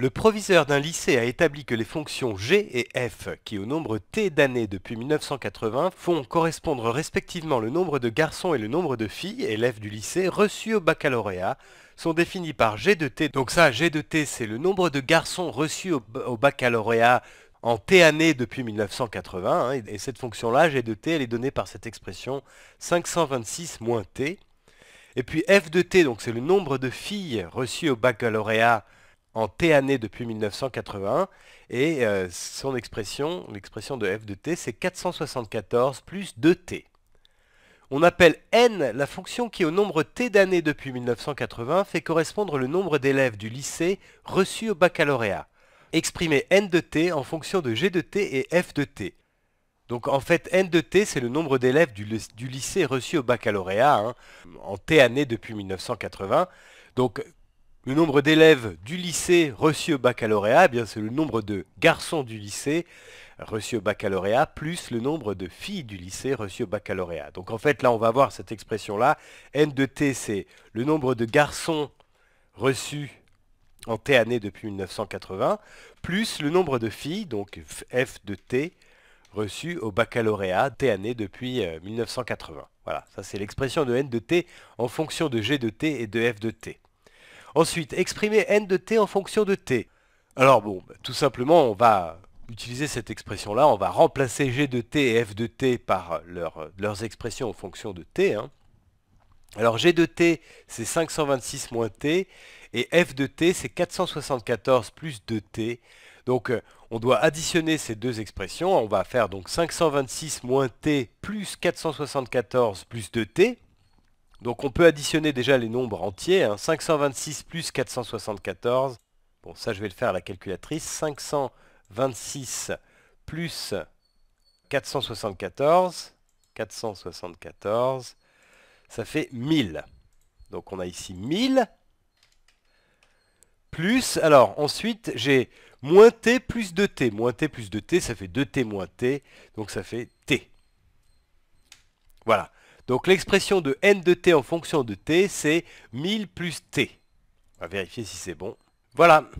Le proviseur d'un lycée a établi que les fonctions g et f, qui au nombre t d'années depuis 1980, font correspondre respectivement le nombre de garçons et le nombre de filles, élèves du lycée, reçus au baccalauréat, sont définies par g de t. Donc ça, g de t, c'est le nombre de garçons reçus au, baccalauréat en t années depuis 1980, hein, et cette fonction-là, g de t, elle est donnée par cette expression 526 t. Et puis f de t, donc c'est le nombre de filles reçues au baccalauréat en T années depuis 1980 Et euh, son expression, l'expression de f de t, c'est 474 plus 2t. On appelle n la fonction qui, au nombre t d'années depuis 1980, fait correspondre le nombre d'élèves du lycée reçus au baccalauréat. exprimer n de t en fonction de g de t et f de t. Donc en fait, n de t, c'est le nombre d'élèves du, lycée reçus au baccalauréat, hein, en t années depuis 1980. Donc le nombre d'élèves du lycée reçus au baccalauréat, eh bien c'est le nombre de garçons du lycée reçus au baccalauréat plus le nombre de filles du lycée reçues au baccalauréat. Donc en fait là on va voir cette expression là, N de T c'est le nombre de garçons reçus en T année depuis 1980 plus le nombre de filles, donc F de T reçues au baccalauréat T année depuis 1980. Euh, voilà, ça c'est l'expression de N de T en fonction de G de T et de F de T. Ensuite, exprimer n de t en fonction de t. Alors bon, bah, tout simplement, on va utiliser cette expression-là, on va remplacer g de t et f de t par leurs expressions en fonction de t. Hein. Alors g de t, c'est 526 moins t, et f de t, c'est 474 plus 2t. Donc euh, on doit additionner ces deux expressions, on va faire donc 526 moins t plus 474 plus 2t, donc on peut additionner déjà les nombres entiers, 526 hein. plus 474, bon ça je vais le faire à la calculatrice, 526 plus 474, 474, ça fait 1000. Donc on a ici 1000, plus, alors ensuite j'ai moins t plus 2t, moins t plus 2t ça fait 2t moins t, donc ça fait t. Voilà. Donc l'expression de n de t en fonction de t, c'est 1000 plus t. On va vérifier si c'est bon. Voilà.